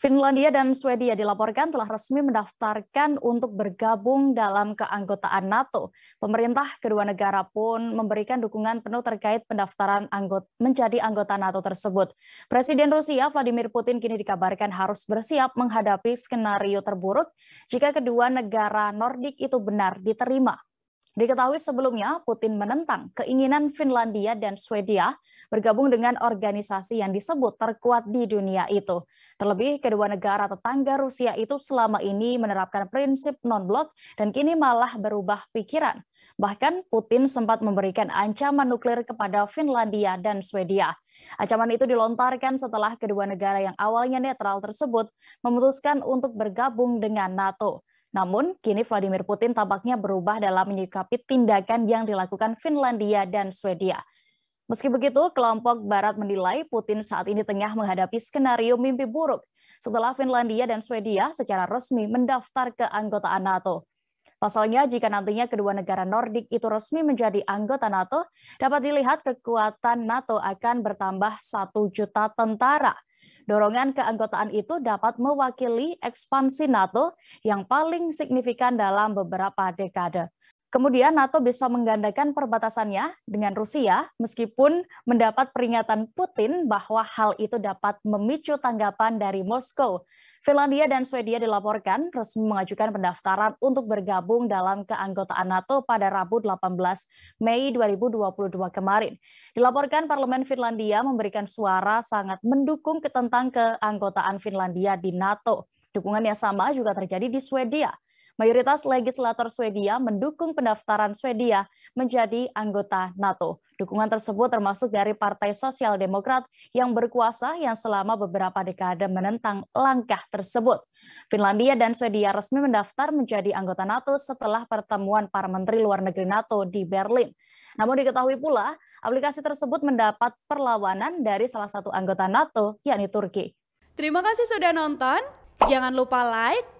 Finlandia dan Swedia dilaporkan telah resmi mendaftarkan untuk bergabung dalam keanggotaan NATO. Pemerintah kedua negara pun memberikan dukungan penuh terkait pendaftaran anggota, menjadi anggota NATO tersebut. Presiden Rusia Vladimir Putin kini dikabarkan harus bersiap menghadapi skenario terburuk jika kedua negara Nordik itu benar diterima Diketahui sebelumnya, Putin menentang keinginan Finlandia dan Swedia bergabung dengan organisasi yang disebut terkuat di dunia itu. Terlebih, kedua negara tetangga Rusia itu selama ini menerapkan prinsip non-blok dan kini malah berubah pikiran. Bahkan Putin sempat memberikan ancaman nuklir kepada Finlandia dan Swedia. Ancaman itu dilontarkan setelah kedua negara yang awalnya netral tersebut memutuskan untuk bergabung dengan NATO. Namun, kini Vladimir Putin tampaknya berubah dalam menyikapi tindakan yang dilakukan Finlandia dan Swedia. Meski begitu, kelompok Barat menilai Putin saat ini tengah menghadapi skenario mimpi buruk setelah Finlandia dan Swedia secara resmi mendaftar ke anggota NATO. Pasalnya, jika nantinya kedua negara Nordik itu resmi menjadi anggota NATO, dapat dilihat kekuatan NATO akan bertambah satu juta tentara – Dorongan keanggotaan itu dapat mewakili ekspansi NATO yang paling signifikan dalam beberapa dekade. Kemudian NATO bisa menggandakan perbatasannya dengan Rusia meskipun mendapat peringatan Putin bahwa hal itu dapat memicu tanggapan dari Moskow. Finlandia dan Swedia dilaporkan resmi mengajukan pendaftaran untuk bergabung dalam keanggotaan NATO pada Rabu 18 Mei 2022 kemarin. Dilaporkan Parlemen Finlandia memberikan suara sangat mendukung ketentang keanggotaan Finlandia di NATO. Dukungan yang sama juga terjadi di Swedia. Mayoritas legislator Swedia mendukung pendaftaran Swedia menjadi anggota NATO. Dukungan tersebut termasuk dari Partai Sosial Demokrat yang berkuasa yang selama beberapa dekade menentang langkah tersebut. Finlandia dan Swedia resmi mendaftar menjadi anggota NATO setelah pertemuan para menteri luar negeri NATO di Berlin. Namun diketahui pula, aplikasi tersebut mendapat perlawanan dari salah satu anggota NATO, yakni Turki. Terima kasih sudah nonton. Jangan lupa like,